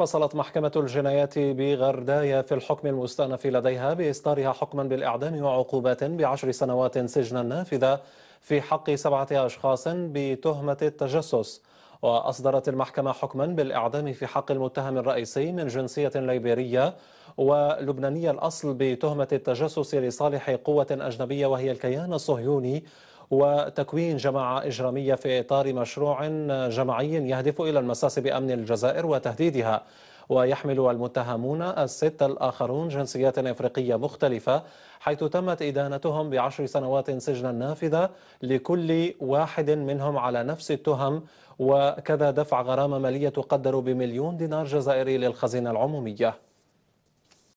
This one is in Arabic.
فصلت محكمة الجنايات بغردايا في الحكم المستأنف لديها بإصدارها حكما بالإعدام وعقوبات بعشر سنوات سجنا نافذة في حق سبعة أشخاص بتهمة التجسس وأصدرت المحكمة حكما بالإعدام في حق المتهم الرئيسي من جنسية ليبيرية ولبنانية الأصل بتهمة التجسس لصالح قوة أجنبية وهي الكيان الصهيوني وتكوين جماعة إجرامية في إطار مشروع جماعي يهدف إلى المساس بأمن الجزائر وتهديدها ويحمل المتهمون الست الآخرون جنسيات إفريقية مختلفة حيث تمت إدانتهم بعشر سنوات سجنا نافذة لكل واحد منهم على نفس التهم وكذا دفع غرامة مالية تقدر بمليون دينار جزائري للخزينة العمومية